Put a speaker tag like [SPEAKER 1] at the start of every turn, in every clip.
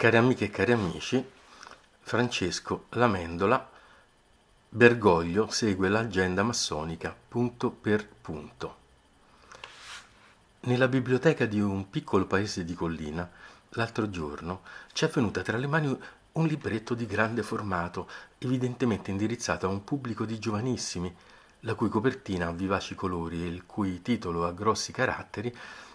[SPEAKER 1] Cari amiche e cari amici, Francesco Lamendola Bergoglio segue l'agenda massonica punto per punto. Nella biblioteca di un piccolo paese di collina, l'altro giorno, ci è venuta tra le mani un libretto di grande formato, evidentemente indirizzato a un pubblico di giovanissimi, la cui copertina a vivaci colori e il cui titolo a grossi caratteri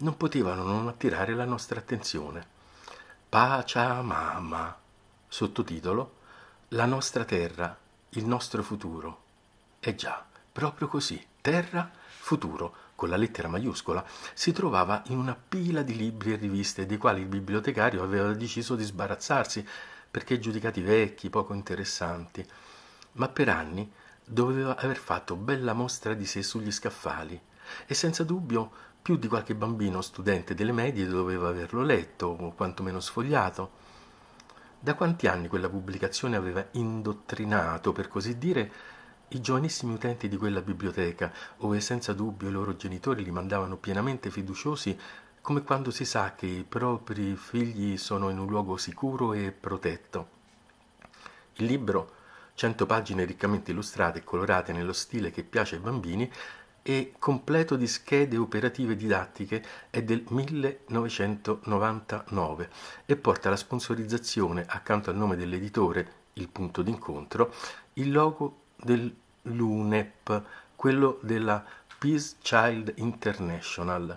[SPEAKER 1] non potevano non attirare la nostra attenzione. Pachamama, sottotitolo La nostra terra, il nostro futuro. E eh già, proprio così, terra, futuro, con la lettera maiuscola, si trovava in una pila di libri e riviste dei quali il bibliotecario aveva deciso di sbarazzarsi perché giudicati vecchi, poco interessanti, ma per anni doveva aver fatto bella mostra di sé sugli scaffali e senza dubbio più di qualche bambino studente delle medie doveva averlo letto o quantomeno sfogliato. Da quanti anni quella pubblicazione aveva indottrinato, per così dire, i giovanissimi utenti di quella biblioteca, ove senza dubbio i loro genitori li mandavano pienamente fiduciosi, come quando si sa che i propri figli sono in un luogo sicuro e protetto. Il libro, cento pagine riccamente illustrate e colorate nello stile che piace ai bambini, e completo di schede operative didattiche è del 1999 e porta la sponsorizzazione accanto al nome dell'editore, il punto d'incontro, il logo dell'UNEP, quello della Peace Child International.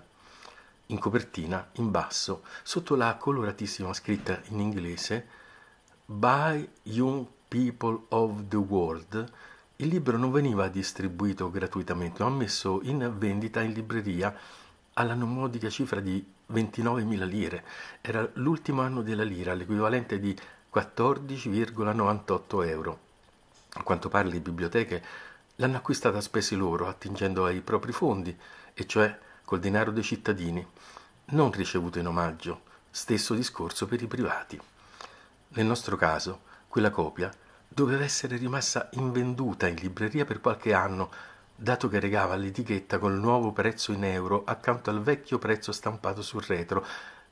[SPEAKER 1] In copertina, in basso, sotto la coloratissima scritta in inglese By Young People of the World, il libro non veniva distribuito gratuitamente, ma messo in vendita in libreria alla non modica cifra di 29.000 lire. Era l'ultimo anno della lira, l'equivalente di 14,98 euro. A quanto pare le biblioteche l'hanno acquistata a spese loro, attingendo ai propri fondi, e cioè col denaro dei cittadini, non ricevuto in omaggio. Stesso discorso per i privati. Nel nostro caso, quella copia doveva essere rimasta invenduta in libreria per qualche anno, dato che regava l'etichetta col nuovo prezzo in euro accanto al vecchio prezzo stampato sul retro.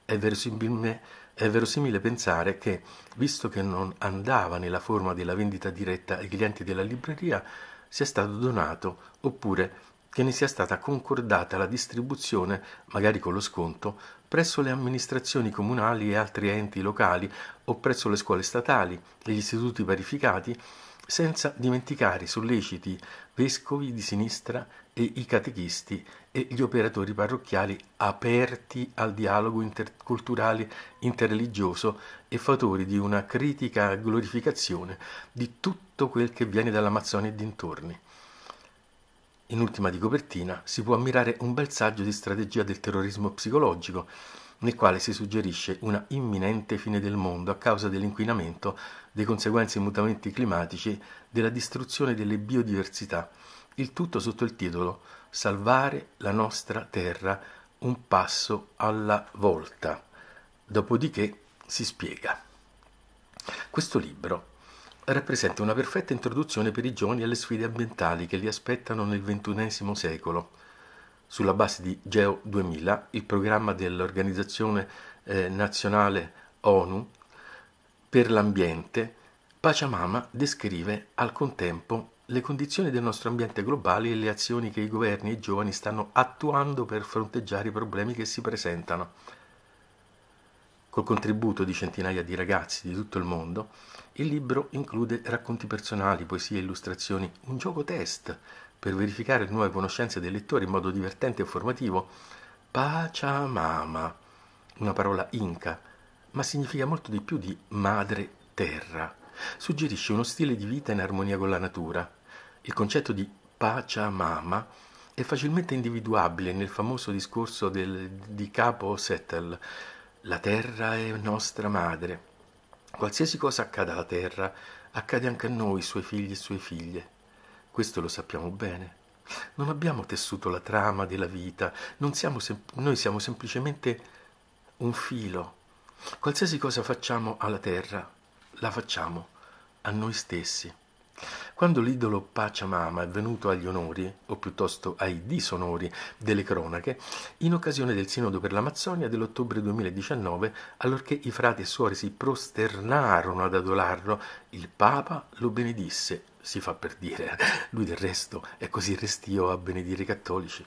[SPEAKER 1] È verosimile, è verosimile pensare che, visto che non andava nella forma della vendita diretta ai clienti della libreria, sia stato donato oppure che ne sia stata concordata la distribuzione, magari con lo sconto, presso le amministrazioni comunali e altri enti locali o presso le scuole statali e gli istituti parificati, senza dimenticare i solleciti vescovi di sinistra e i catechisti e gli operatori parrocchiali aperti al dialogo interculturale interreligioso e fautori di una critica glorificazione di tutto quel che viene dall'Amazzonia e dintorni. In ultima di copertina si può ammirare un bel saggio di strategia del terrorismo psicologico, nel quale si suggerisce una imminente fine del mondo a causa dell'inquinamento, dei conseguenze dei mutamenti climatici, della distruzione delle biodiversità, il tutto sotto il titolo Salvare la nostra terra un passo alla volta. Dopodiché si spiega. Questo libro rappresenta una perfetta introduzione per i giovani alle sfide ambientali che li aspettano nel XXI secolo. Sulla base di Geo 2000, il programma dell'Organizzazione eh, Nazionale ONU per l'ambiente, Pachamama descrive al contempo le condizioni del nostro ambiente globale e le azioni che i governi e i giovani stanno attuando per fronteggiare i problemi che si presentano. Col contributo di centinaia di ragazzi di tutto il mondo, il libro include racconti personali, poesie, illustrazioni, un gioco test per verificare nuove conoscenze dei lettori in modo divertente e formativo. Pachamama, una parola inca, ma significa molto di più di madre terra. Suggerisce uno stile di vita in armonia con la natura. Il concetto di Pachamama è facilmente individuabile nel famoso discorso del, di Capo Settel la terra è nostra madre. Qualsiasi cosa accada alla terra, accade anche a noi, suoi figli e sue figlie. Questo lo sappiamo bene. Non abbiamo tessuto la trama della vita, siamo sem- noi siamo semplicemente un filo. Qualsiasi cosa facciamo alla terra, la facciamo a noi stessi. Quando l'idolo Pachamama è venuto agli onori, o piuttosto ai disonori, delle cronache, in occasione del Sinodo per l'Amazzonia dell'ottobre 2019, allorché i frati e suori si prosternarono ad adolarlo, il Papa lo benedisse si fa per dire, lui del resto è così restio a benedire i cattolici.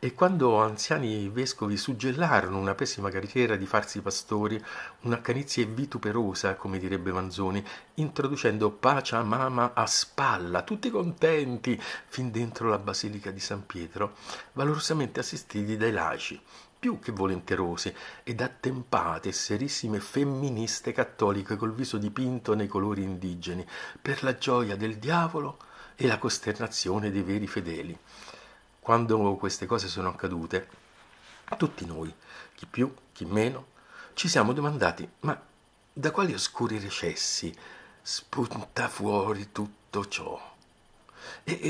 [SPEAKER 1] E quando anziani vescovi suggellarono una pessima carriera di farsi pastori, una canizia vituperosa, come direbbe Manzoni, introducendo pacia mama a spalla, tutti contenti, fin dentro la basilica di San Pietro, valorosamente assistiti dai laici, più che volenterose ed attempate e serissime femministe cattoliche col viso dipinto nei colori indigeni, per la gioia del diavolo e la costernazione dei veri fedeli. Quando queste cose sono accadute, tutti noi, chi più, chi meno, ci siamo domandati, ma da quali oscuri recessi spunta fuori tutto ciò? E, e,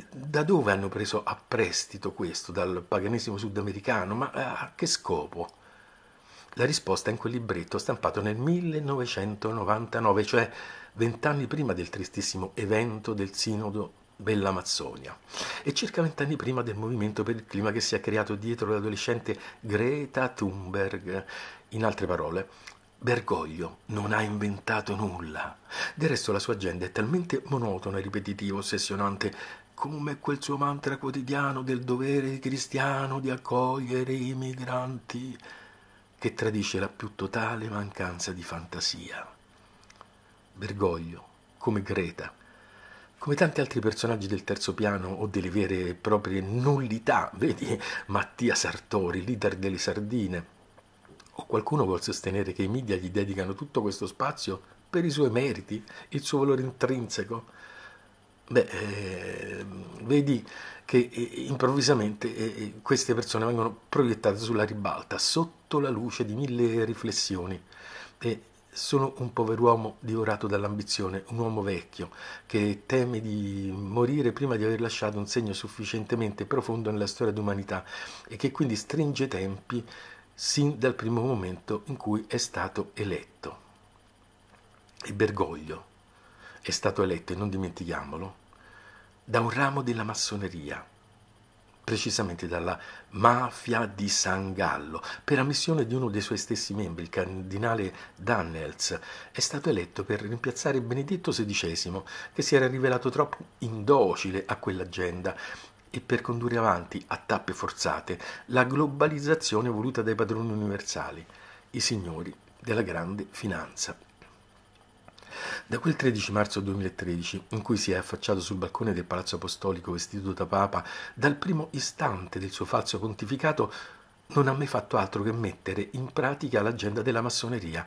[SPEAKER 1] e, da dove hanno preso a prestito questo? Dal paganesimo sudamericano? Ma eh, a che scopo? La risposta è in quel libretto stampato nel 1999, cioè vent'anni prima del tristissimo evento del sinodo dell'Amazzonia e circa vent'anni prima del movimento per il clima che si è creato dietro l'adolescente Greta Thunberg. In altre parole, Bergoglio non ha inventato nulla. Del resto la sua agenda è talmente monotona, ripetitiva, ossessionante, come quel suo mantra quotidiano del dovere cristiano di accogliere i migranti, che tradisce la più totale mancanza di fantasia. Bergoglio, come Greta, come tanti altri personaggi del terzo piano o delle vere e proprie nullità, vedi Mattia Sartori, leader delle Sardine, o qualcuno vuol sostenere che i media gli dedicano tutto questo spazio per i suoi meriti, il suo valore intrinseco? Beh, eh, vedi che eh, improvvisamente eh, eh, queste persone vengono proiettate sulla ribalta, sotto la luce di mille riflessioni. E sono un pover'uomo divorato dall'ambizione, un uomo vecchio che teme di morire prima di aver lasciato un segno sufficientemente profondo nella storia d'umanità e che quindi stringe i tempi sin dal primo momento in cui è stato eletto. E Bergoglio è stato eletto, e non dimentichiamolo, da un ramo della massoneria, precisamente dalla mafia di San Gallo. Per ammissione di uno dei suoi stessi membri, il cardinale Dannels, è stato eletto per rimpiazzare Benedetto XVI, che si era rivelato troppo indocile a quell'agenda e per condurre avanti a tappe forzate la globalizzazione voluta dai padroni universali, i signori della grande finanza. Da quel 13 marzo 2013, in cui si è affacciato sul balcone del Palazzo Apostolico vestito da Papa, dal primo istante del suo falso pontificato non ha mai fatto altro che mettere in pratica l'agenda della massoneria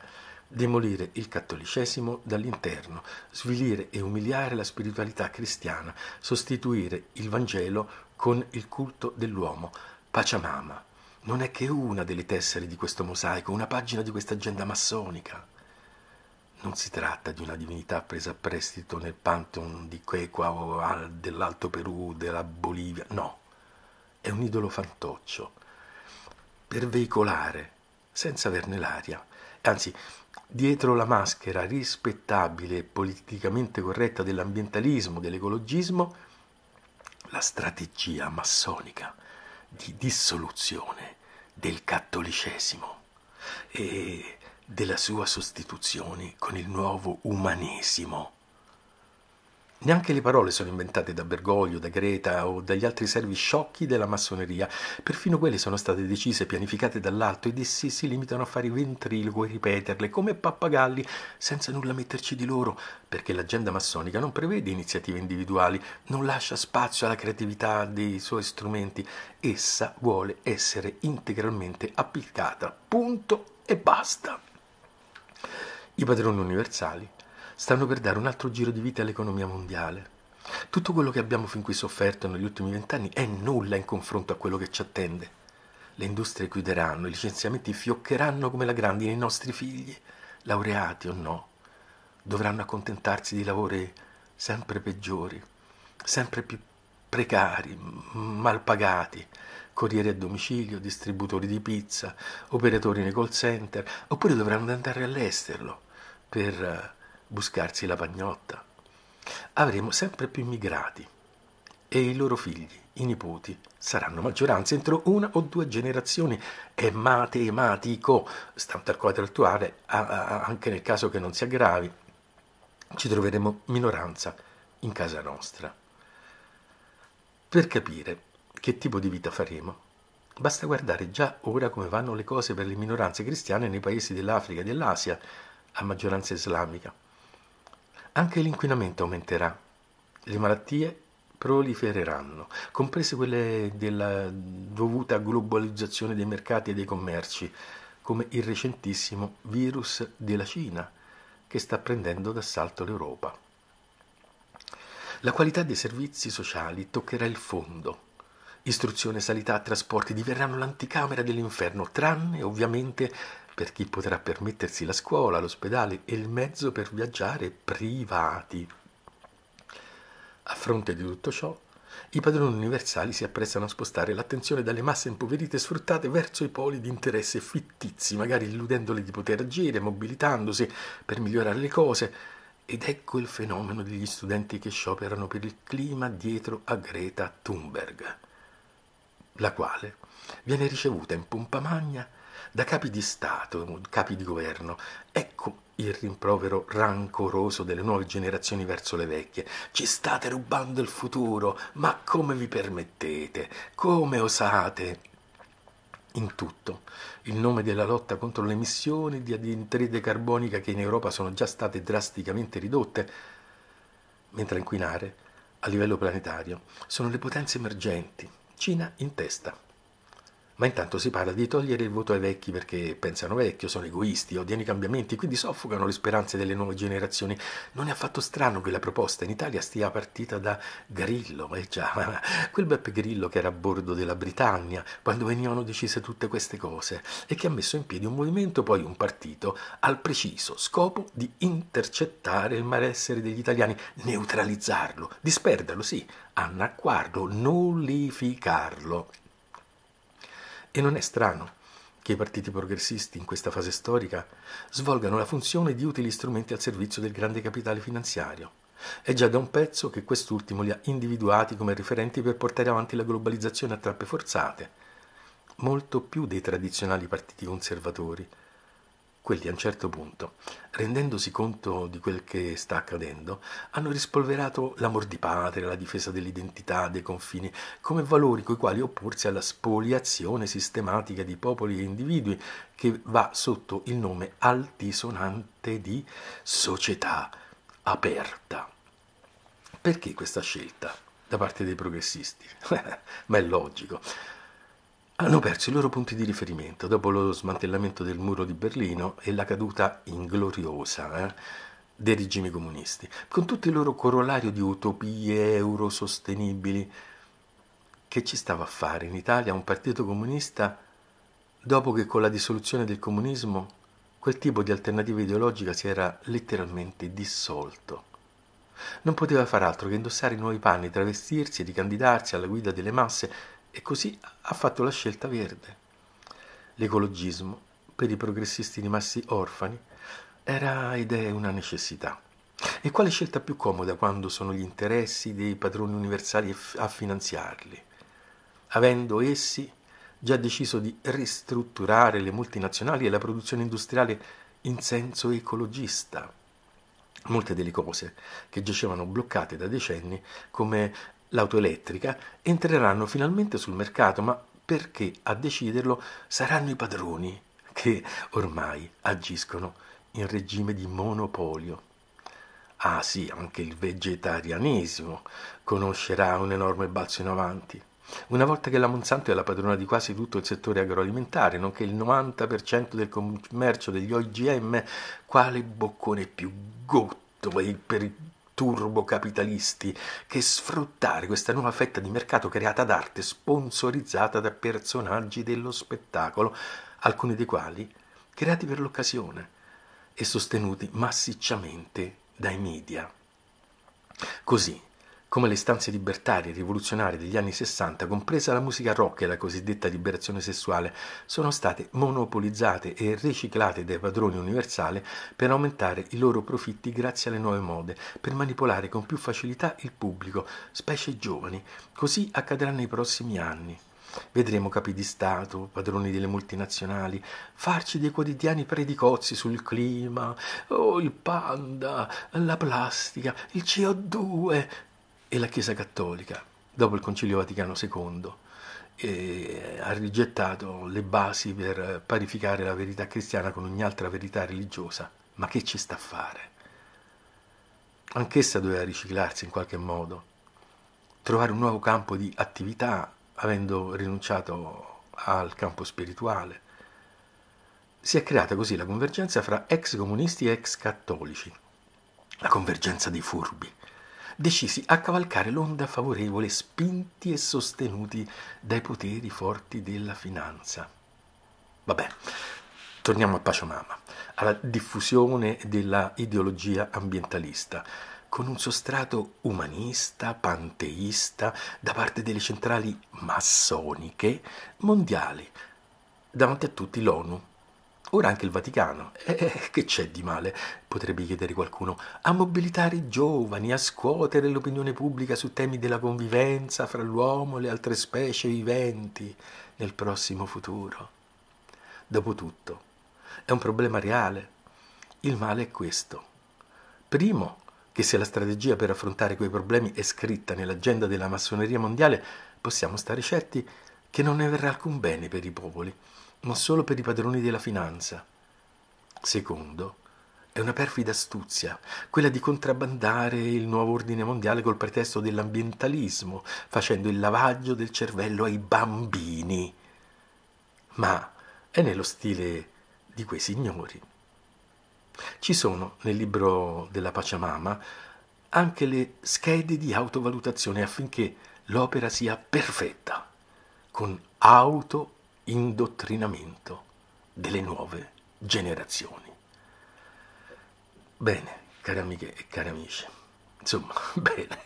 [SPEAKER 1] demolire il cattolicesimo dall'interno, svilire e umiliare la spiritualità cristiana, sostituire il Vangelo con il culto dell'uomo, Pachamama. Non è che una delle tessere di questo mosaico, una pagina di questa agenda massonica. Non si tratta di una divinità presa a prestito nel pantheon di Quequa o dell'Alto Perù, della Bolivia, no. È un idolo fantoccio per veicolare, senza averne l'aria, anzi dietro la maschera rispettabile e politicamente corretta dell'ambientalismo, dell'ecologismo, la strategia massonica di dissoluzione del cattolicesimo e della sua sostituzione con il nuovo umanesimo Neanche le parole sono inventate da Bergoglio, da Greta o dagli altri servi sciocchi della massoneria, perfino quelle sono state decise, pianificate dall'alto ed essi si limitano a fare i ventriloquo e ripeterle come pappagalli senza nulla metterci di loro, perché l'agenda massonica non prevede iniziative individuali, non lascia spazio alla creatività dei suoi strumenti, essa vuole essere integralmente applicata, punto e basta. I padroni universali stanno per dare un altro giro di vita all'economia mondiale. Tutto quello che abbiamo fin qui sofferto negli ultimi vent'anni è nulla in confronto a quello che ci attende. Le industrie chiuderanno, i licenziamenti fioccheranno come la grandine i nostri figli, laureati o no. Dovranno accontentarsi di lavori sempre peggiori, sempre più precari, mal pagati, corrieri a domicilio, distributori di pizza, operatori nei call center, oppure dovranno andare all'estero per eh, buscarsi la pagnotta. Avremo sempre più immigrati e i loro figli, i nipoti, saranno maggioranza entro una o due generazioni. È matematico, stanto al quadro attuale, anche nel caso che non si aggravi, ci troveremo minoranza in casa nostra. Per capire che tipo di vita faremo, basta guardare già ora come vanno le cose per le minoranze cristiane nei paesi dell'Africa e dell'Asia a maggioranza islamica. Anche l'inquinamento aumenterà, le malattie prolifereranno, comprese quelle della dovuta globalizzazione dei mercati e dei commerci, come il recentissimo virus della Cina, che sta prendendo d'assalto l'Europa. La qualità dei servizi sociali toccherà il fondo. Istruzione, sanità, trasporti diverranno l'anticamera dell'inferno, tranne ovviamente per chi potrà permettersi la scuola, l'ospedale e il mezzo per viaggiare privati. A fronte di tutto ciò, i padroni universali si apprestano a spostare l'attenzione dalle masse impoverite e sfruttate verso i poli di interesse fittizi, magari illudendole di poter agire, mobilitandosi per migliorare le cose. Ed ecco il fenomeno degli studenti che scioperano per il clima dietro a Greta Thunberg, la quale viene ricevuta in pompa magna da capi di Stato, capi di governo. Ecco il rimprovero rancoroso delle nuove generazioni verso le vecchie. Ci state rubando il futuro, ma come vi permettete? Come osate? in tutto, in nome della lotta contro le emissioni di anidride carbonica che in Europa sono già state drasticamente ridotte, mentre a inquinare a livello planetario sono le potenze emergenti, Cina in testa ma intanto si parla di togliere il voto ai vecchi perché pensano vecchio, sono egoisti, odiano i cambiamenti, quindi soffocano le speranze delle nuove generazioni. Non è affatto strano che la proposta in Italia stia partita da Grillo, eh già, quel Beppe Grillo che era a bordo della Britannia quando venivano decise tutte queste cose e che ha messo in piedi un movimento, poi un partito, al preciso scopo di intercettare il malessere degli italiani, neutralizzarlo, disperderlo, sì, annacquarlo, nullificarlo. E non è strano che i partiti progressisti in questa fase storica svolgano la funzione di utili strumenti al servizio del grande capitale finanziario. È già da un pezzo che quest'ultimo li ha individuati come referenti per portare avanti la globalizzazione a trappe forzate, molto più dei tradizionali partiti conservatori, quelli a un certo punto, rendendosi conto di quel che sta accadendo, hanno rispolverato l'amor di patria, la difesa dell'identità, dei confini, come valori coi quali opporsi alla spoliazione sistematica di popoli e individui che va sotto il nome altisonante di società aperta. Perché questa scelta da parte dei progressisti? Ma è logico hanno perso i loro punti di riferimento dopo lo smantellamento del muro di Berlino e la caduta ingloriosa eh, dei regimi comunisti, con tutto il loro corollario di utopie eurosostenibili. Che ci stava a fare in Italia un partito comunista dopo che con la dissoluzione del comunismo quel tipo di alternativa ideologica si era letteralmente dissolto? Non poteva far altro che indossare nuovi panni, travestirsi e ricandidarsi alla guida delle masse e così ha fatto la scelta verde. L'ecologismo, per i progressisti rimasti orfani, era ed è una necessità. E quale scelta più comoda quando sono gli interessi dei padroni universali a finanziarli, avendo essi già deciso di ristrutturare le multinazionali e la produzione industriale in senso ecologista? Molte delle cose che giacevano bloccate da decenni, come l'auto elettrica, entreranno finalmente sul mercato, ma perché a deciderlo saranno i padroni che ormai agiscono in regime di monopolio. Ah sì, anche il vegetarianesimo conoscerà un enorme balzo in avanti. Una volta che la Monsanto è la padrona di quasi tutto il settore agroalimentare, nonché il 90% del commercio degli OGM, quale boccone più gotto per il turbocapitalisti che sfruttare questa nuova fetta di mercato creata d'arte sponsorizzata da personaggi dello spettacolo, alcuni dei quali creati per l'occasione e sostenuti massicciamente dai media. Così come le stanze libertarie e rivoluzionarie degli anni 60, compresa la musica rock e la cosiddetta liberazione sessuale, sono state monopolizzate e riciclate dai padroni universali per aumentare i loro profitti grazie alle nuove mode, per manipolare con più facilità il pubblico, specie i giovani. Così accadrà nei prossimi anni. Vedremo capi di Stato, padroni delle multinazionali, farci dei quotidiani predicozzi sul clima, oh, il panda, la plastica, il CO2, e la Chiesa Cattolica, dopo il Concilio Vaticano II, eh, ha rigettato le basi per parificare la verità cristiana con ogni altra verità religiosa. Ma che ci sta a fare? Anch'essa doveva riciclarsi in qualche modo, trovare un nuovo campo di attività avendo rinunciato al campo spirituale. Si è creata così la convergenza fra ex comunisti e ex cattolici, la convergenza dei furbi decisi a cavalcare l'onda favorevole spinti e sostenuti dai poteri forti della finanza. Vabbè, torniamo a Pachamama, alla diffusione della ideologia ambientalista con un sostrato umanista, panteista, da parte delle centrali massoniche mondiali, davanti a tutti l'ONU Ora anche il Vaticano, eh, eh, che c'è di male, potrebbe chiedere qualcuno, a mobilitare i giovani, a scuotere l'opinione pubblica su temi della convivenza fra l'uomo e le altre specie viventi nel prossimo futuro. Dopotutto, è un problema reale. Il male è questo. Primo, che se la strategia per affrontare quei problemi è scritta nell'agenda della massoneria mondiale, possiamo stare certi che non ne verrà alcun bene per i popoli ma solo per i padroni della finanza. Secondo, è una perfida astuzia, quella di contrabbandare il nuovo ordine mondiale col pretesto dell'ambientalismo, facendo il lavaggio del cervello ai bambini. Ma è nello stile di quei signori. Ci sono nel libro della Pacciamama anche le schede di autovalutazione affinché l'opera sia perfetta, con auto indottrinamento delle nuove generazioni. Bene, cari amiche e cari amici, insomma, bene,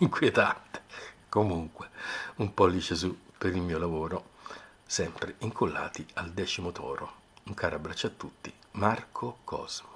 [SPEAKER 1] inquietante. Comunque, un pollice su per il mio lavoro, sempre incollati al decimo toro. Un caro abbraccio a tutti, Marco Cosmo.